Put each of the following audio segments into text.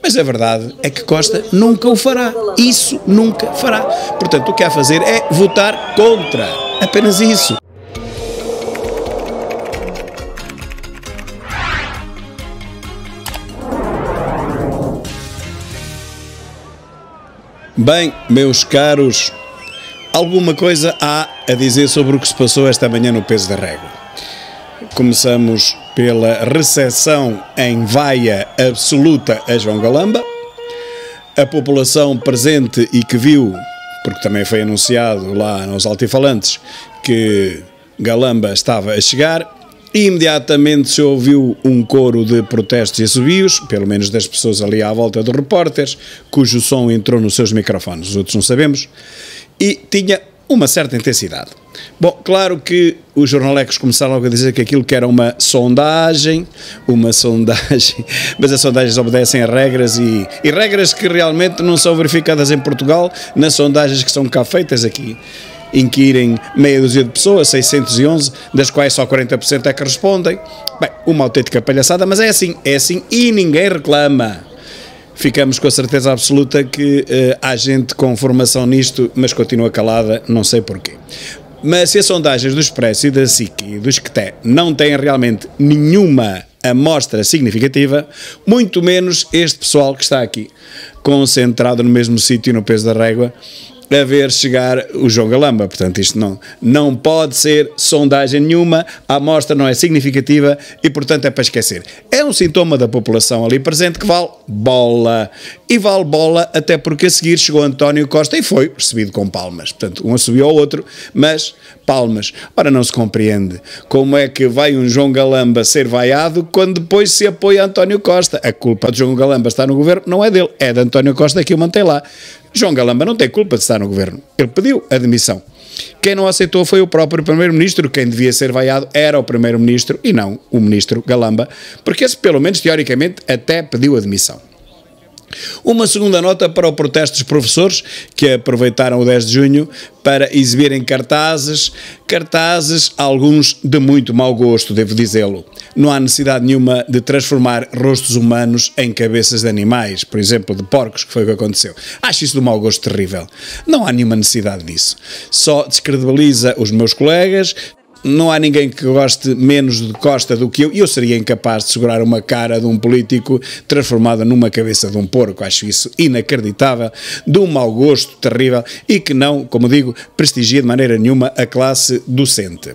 Mas a verdade é que Costa nunca o fará. Isso nunca fará. Portanto, o que há a fazer é votar contra. Apenas isso. Bem, meus caros, alguma coisa há a dizer sobre o que se passou esta manhã no peso da régua. Começamos pela recepção em vaia absoluta a João Galamba. A população presente e que viu, porque também foi anunciado lá nos altifalantes, que Galamba estava a chegar, e imediatamente se ouviu um coro de protestos e assobios, pelo menos das pessoas ali à volta dos repórteres, cujo som entrou nos seus microfones, os outros não sabemos, e tinha uma certa intensidade. Bom, claro que os jornalecos começaram logo a dizer que aquilo que era uma sondagem, uma sondagem, mas as sondagens obedecem a regras e, e regras que realmente não são verificadas em Portugal nas sondagens que são cá feitas aqui inquirem meia dúzia de pessoas, 611, das quais só 40% é que respondem. Bem, uma autêntica palhaçada, mas é assim, é assim e ninguém reclama ficamos com a certeza absoluta que eh, há gente com formação nisto, mas continua calada, não sei porquê. Mas se as sondagens do Expresso e da SIC e do SCTE não têm realmente nenhuma amostra significativa, muito menos este pessoal que está aqui, concentrado no mesmo sítio, no peso da régua, a ver chegar o João Galamba. Portanto, isto não, não pode ser sondagem nenhuma, a amostra não é significativa e, portanto, é para esquecer. É um sintoma da população ali presente que vale bola e vale bola, até porque a seguir chegou António Costa e foi recebido com palmas. Portanto, um assobiou ao outro, mas palmas. Ora, não se compreende como é que vai um João Galamba ser vaiado quando depois se apoia António Costa. A culpa de João Galamba estar no governo não é dele, é de António Costa que o mantém lá. João Galamba não tem culpa de estar no governo. Ele pediu admissão. Quem não aceitou foi o próprio Primeiro-Ministro. Quem devia ser vaiado era o Primeiro-Ministro e não o Ministro Galamba, porque esse, pelo menos teoricamente, até pediu admissão. Uma segunda nota para o protesto dos professores, que aproveitaram o 10 de junho para exibirem cartazes, cartazes, alguns de muito mau gosto, devo dizê-lo. Não há necessidade nenhuma de transformar rostos humanos em cabeças de animais, por exemplo, de porcos, que foi o que aconteceu. Acho isso de mau gosto terrível. Não há nenhuma necessidade disso. Só descredibiliza os meus colegas, não há ninguém que goste menos de Costa do que eu. Eu seria incapaz de segurar uma cara de um político transformada numa cabeça de um porco. Acho isso inacreditável, de um mau gosto terrível e que não, como digo, prestigia de maneira nenhuma a classe docente.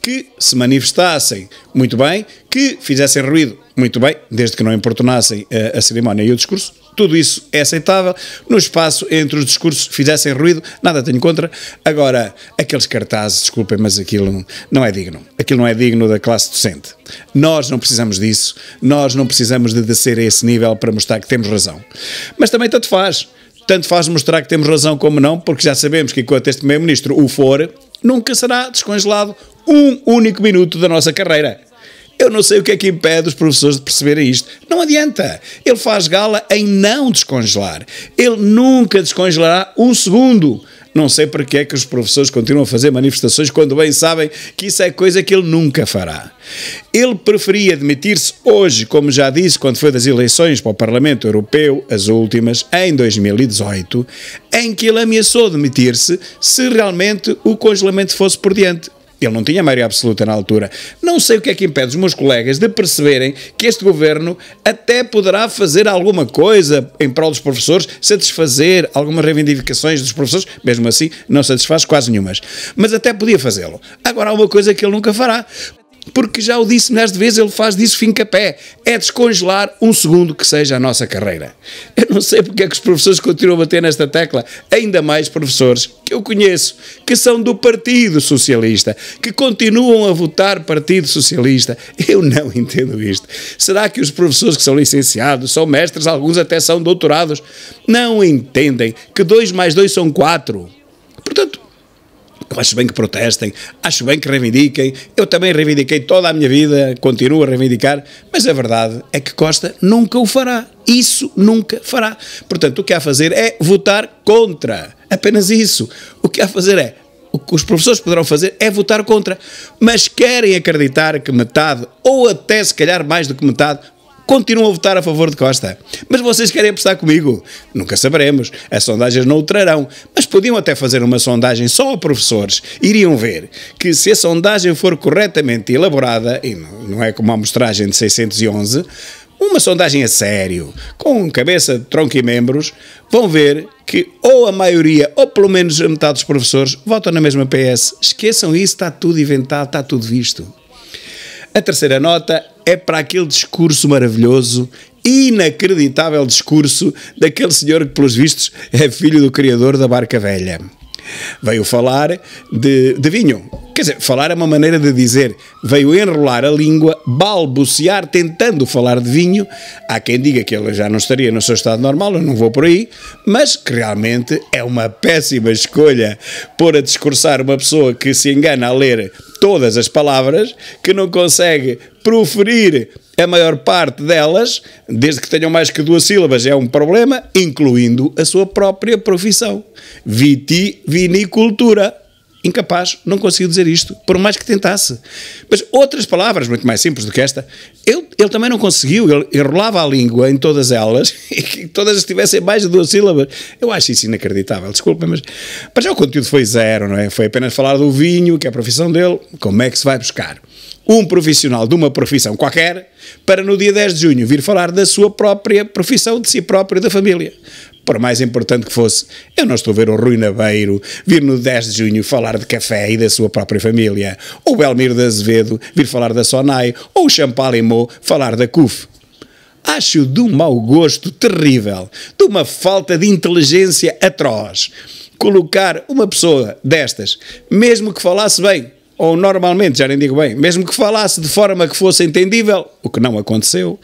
Que se manifestassem, muito bem, que fizessem ruído, muito bem, desde que não importunassem a, eh, a cerimónia e o discurso. Tudo isso é aceitável. No espaço entre os discursos fizessem ruído, nada tenho contra. Agora, aqueles cartazes, desculpem, mas aquilo não é digno. Aquilo não é digno da classe docente. Nós não precisamos disso. Nós não precisamos de descer a esse nível para mostrar que temos razão. Mas também tanto faz. Tanto faz mostrar que temos razão como não, porque já sabemos que enquanto este Primeiro-Ministro o for, nunca será descongelado um único minuto da nossa carreira. Eu não sei o que é que impede os professores de perceberem isto. Não adianta. Ele faz gala em não descongelar. Ele nunca descongelará um segundo. Não sei porque é que os professores continuam a fazer manifestações quando bem sabem que isso é coisa que ele nunca fará. Ele preferia demitir se hoje, como já disse quando foi das eleições para o Parlamento Europeu, as últimas, em 2018, em que ele ameaçou demitir-se se realmente o congelamento fosse por diante. Ele não tinha maioria absoluta na altura. Não sei o que é que impede os meus colegas de perceberem que este governo até poderá fazer alguma coisa em prol dos professores, satisfazer algumas reivindicações dos professores, mesmo assim não satisfaz quase nenhumas. Mas até podia fazê-lo. Agora há uma coisa que ele nunca fará porque já o disse milhares de vezes, ele faz disso fim-capé. É descongelar um segundo que seja a nossa carreira. Eu não sei porque é que os professores continuam a bater nesta tecla, ainda mais professores que eu conheço, que são do Partido Socialista, que continuam a votar Partido Socialista. Eu não entendo isto. Será que os professores que são licenciados, são mestres, alguns até são doutorados, não entendem que dois mais dois são Portanto, eu acho bem que protestem, acho bem que reivindiquem. Eu também reivindiquei toda a minha vida, continuo a reivindicar, mas a verdade é que Costa nunca o fará. Isso nunca fará. Portanto, o que há a fazer é votar contra. Apenas isso. O que há a fazer é o que os professores poderão fazer é votar contra. Mas querem acreditar que metade, ou até se calhar mais do que metade, continuam a votar a favor de Costa. Mas vocês querem apostar comigo? Nunca saberemos. As sondagens não o trarão. Mas podiam até fazer uma sondagem só a professores. Iriam ver que se a sondagem for corretamente elaborada, e não é como a amostragem de 611, uma sondagem a sério, com cabeça, tronco e membros, vão ver que ou a maioria, ou pelo menos a metade dos professores, votam na mesma PS. Esqueçam isso, está tudo inventado, está tudo visto. A terceira nota é para aquele discurso maravilhoso, inacreditável discurso daquele senhor que, pelos vistos, é filho do criador da Barca Velha. Veio falar de, de vinho, Quer dizer, falar é uma maneira de dizer. Veio enrolar a língua, balbuciar, tentando falar de vinho. Há quem diga que ele já não estaria no seu estado normal, eu não vou por aí, mas que realmente é uma péssima escolha pôr a discursar uma pessoa que se engana a ler todas as palavras, que não consegue proferir a maior parte delas, desde que tenham mais que duas sílabas, é um problema, incluindo a sua própria profissão. Viti vinicultura incapaz, não conseguiu dizer isto, por mais que tentasse. Mas outras palavras, muito mais simples do que esta, ele, ele também não conseguiu, ele enrolava a língua em todas elas e que todas estivessem mais de duas sílabas. Eu acho isso inacreditável, desculpa, mas para já o conteúdo foi zero, não é? Foi apenas falar do vinho, que é a profissão dele, como é que se vai buscar um profissional de uma profissão qualquer para no dia 10 de junho vir falar da sua própria profissão, de si próprio e da família por mais importante que fosse, eu não estou a ver o Rui Nabeiro vir no 10 de junho falar de café e da sua própria família, ou o Belmiro de Azevedo vir falar da Sonai, ou o Champalimau falar da CUF. Acho de um mau gosto terrível, de uma falta de inteligência atroz. Colocar uma pessoa destas, mesmo que falasse bem, ou normalmente, já nem digo bem, mesmo que falasse de forma que fosse entendível, o que não aconteceu,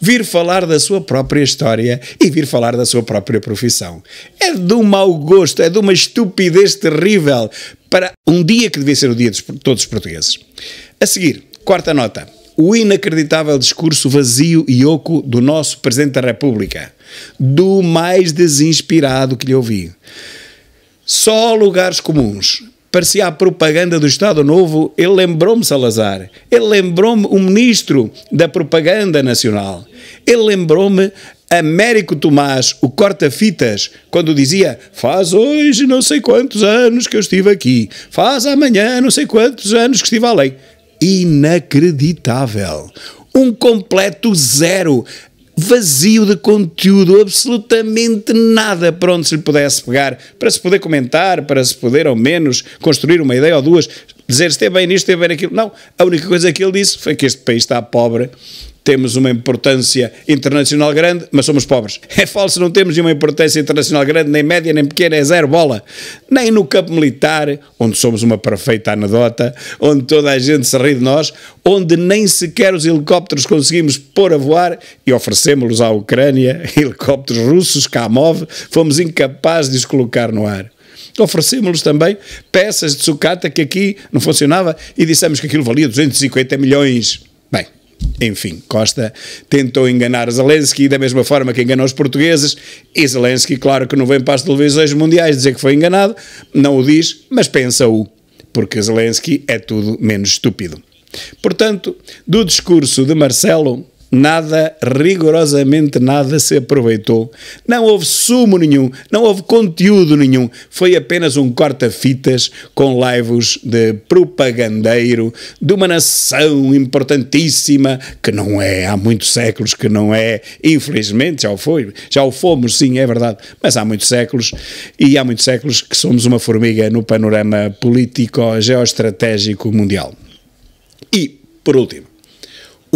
vir falar da sua própria história e vir falar da sua própria profissão. É de um mau gosto, é de uma estupidez terrível para um dia que devia ser o dia de todos os portugueses. A seguir, quarta nota. O inacreditável discurso vazio e oco do nosso Presidente da República. Do mais desinspirado que lhe ouvi. Só lugares comuns, parecia a propaganda do Estado Novo, ele lembrou-me Salazar, ele lembrou-me o ministro da propaganda nacional, ele lembrou-me Américo Tomás, o corta-fitas, quando dizia faz hoje não sei quantos anos que eu estive aqui, faz amanhã não sei quantos anos que estive além. Inacreditável um completo zero vazio de conteúdo, absolutamente nada para onde se lhe pudesse pegar, para se poder comentar, para se poder ao menos construir uma ideia ou duas, dizer esteve bem nisto, esteve bem naquilo. Não, a única coisa que ele disse foi que este país está pobre temos uma importância internacional grande, mas somos pobres. É falso, não temos nenhuma importância internacional grande, nem média, nem pequena, é zero bola. Nem no campo militar, onde somos uma perfeita anedota, onde toda a gente se ri de nós, onde nem sequer os helicópteros conseguimos pôr a voar e oferecemos-los à Ucrânia, helicópteros russos, Kamov, fomos incapazes de os colocar no ar. Oferecemos-lhes também peças de sucata que aqui não funcionava e dissemos que aquilo valia 250 milhões. Enfim, Costa tentou enganar Zelensky da mesma forma que enganou os portugueses e Zelensky, claro que não vem para as televisões mundiais dizer que foi enganado, não o diz, mas pensa-o, porque Zelensky é tudo menos estúpido. Portanto, do discurso de Marcelo, Nada, rigorosamente nada se aproveitou. Não houve sumo nenhum, não houve conteúdo nenhum. Foi apenas um corta-fitas com laivos de propagandeiro de uma nação importantíssima que não é, há muitos séculos que não é, infelizmente já o foi, já o fomos, sim, é verdade, mas há muitos séculos e há muitos séculos que somos uma formiga no panorama político geoestratégico mundial. E, por último,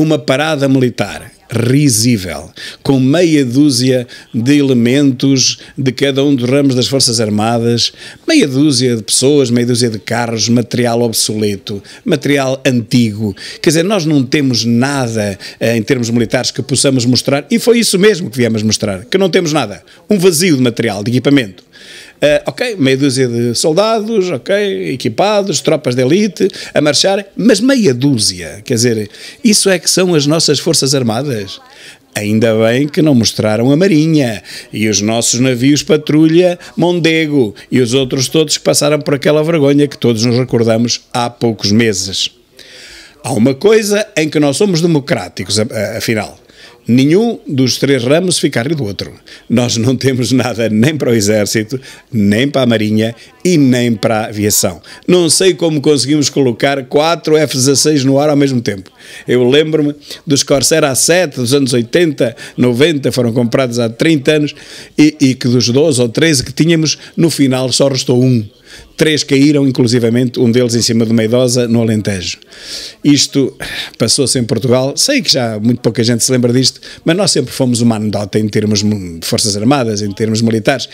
uma parada militar risível, com meia dúzia de elementos de cada um dos ramos das Forças Armadas, meia dúzia de pessoas, meia dúzia de carros, material obsoleto, material antigo. Quer dizer, nós não temos nada eh, em termos militares que possamos mostrar, e foi isso mesmo que viemos mostrar, que não temos nada. Um vazio de material, de equipamento. Uh, ok, meia dúzia de soldados, ok, equipados, tropas de elite a marchar, mas meia dúzia. Quer dizer, isso é que são as nossas Forças Armadas. Ainda bem que não mostraram a Marinha e os nossos navios patrulha Mondego e os outros todos que passaram por aquela vergonha que todos nos recordamos há poucos meses. Há uma coisa em que nós somos democráticos, afinal nenhum dos três ramos ficar do outro. Nós não temos nada nem para o Exército, nem para a Marinha e nem para a aviação. Não sei como conseguimos colocar quatro F-16 no ar ao mesmo tempo. Eu lembro-me dos Corsair A7 dos anos 80, 90, foram comprados há 30 anos e, e que dos 12 ou 13 que tínhamos, no final só restou um Três caíram, inclusivamente um deles em cima de uma idosa no Alentejo. Isto passou-se em Portugal. Sei que já muito pouca gente se lembra disto, mas nós sempre fomos uma anedota em termos de Forças Armadas, em termos militares.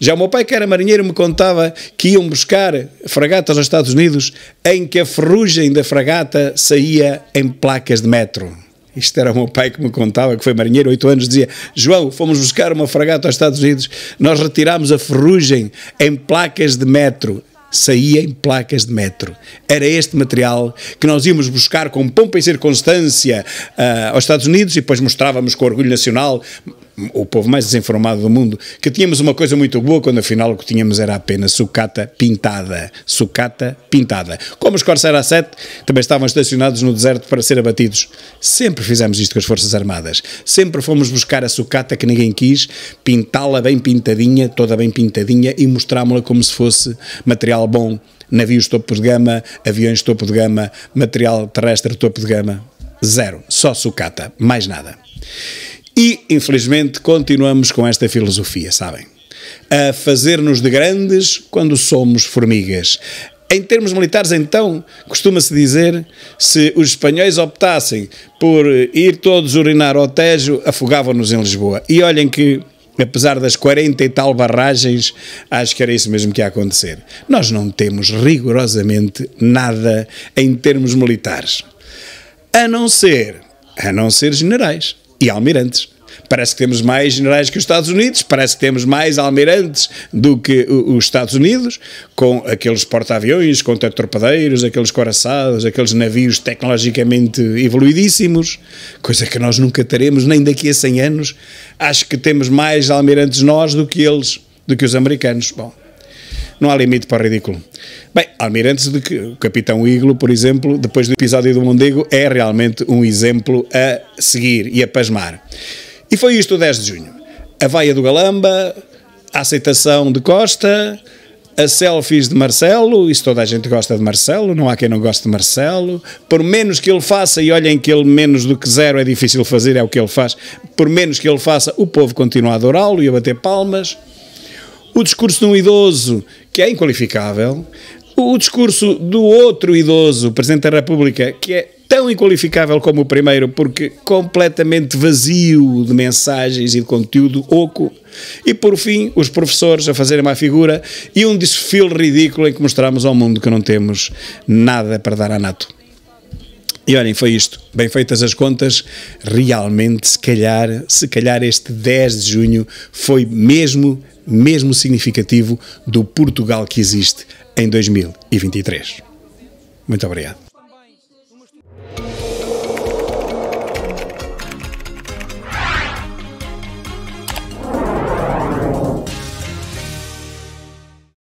Já o meu pai, que era marinheiro, me contava que iam buscar fragatas aos Estados Unidos em que a ferrugem da fragata saía em placas de metro. Isto era o meu pai que me contava, que foi marinheiro, oito anos, dizia: João, fomos buscar uma fragata aos Estados Unidos, nós retirámos a ferrugem em placas de metro. Saía em placas de metro. Era este material que nós íamos buscar com pompa e circunstância uh, aos Estados Unidos e depois mostrávamos com orgulho nacional o povo mais desinformado do mundo, que tínhamos uma coisa muito boa quando afinal o que tínhamos era apenas sucata pintada. Sucata pintada. Como os Corsair A7 também estavam estacionados no deserto para ser abatidos. Sempre fizemos isto com as Forças Armadas. Sempre fomos buscar a sucata que ninguém quis, pintá-la bem pintadinha, toda bem pintadinha e mostrámo-la como se fosse material bom. Navios topo de gama, aviões topo de gama, material terrestre topo de gama. Zero. Só sucata. Mais nada. E, infelizmente, continuamos com esta filosofia, sabem? A fazer-nos de grandes quando somos formigas. Em termos militares, então, costuma-se dizer, se os espanhóis optassem por ir todos urinar ao Tejo, afogavam-nos em Lisboa. E olhem que apesar das 40 e tal barragens, acho que era isso mesmo que ia acontecer. Nós não temos rigorosamente nada em termos militares, a não ser, a não ser generais e almirantes. Parece que temos mais generais que os Estados Unidos, parece que temos mais almirantes do que os Estados Unidos, com aqueles porta-aviões, com torpedeiros aqueles coraçados, aqueles navios tecnologicamente evoluidíssimos, coisa que nós nunca teremos, nem daqui a 100 anos. Acho que temos mais almirantes nós do que eles, do que os americanos. Bom, não há limite para o ridículo. Bem, almirantes de que o Capitão Iglo, por exemplo, depois do episódio do Mondego, é realmente um exemplo a seguir e a pasmar. E foi isto o 10 de junho. A vaia do Galamba, a aceitação de Costa, as selfies de Marcelo, isso toda a gente gosta de Marcelo, não há quem não goste de Marcelo, por menos que ele faça, e olhem que ele menos do que zero é difícil fazer, é o que ele faz, por menos que ele faça, o povo continua a adorá-lo e a bater palmas. O discurso de um idoso que é inqualificável, o discurso do outro idoso, Presidente da República, que é tão inqualificável como o primeiro, porque completamente vazio de mensagens e de conteúdo oco. E por fim, os professores a fazerem má figura e um desfile ridículo em que mostramos ao mundo que não temos nada para dar à NATO. E olhem, foi isto. Bem feitas as contas, realmente, se calhar, se calhar este 10 de junho foi mesmo, mesmo significativo do Portugal que existe em 2023. Muito obrigado.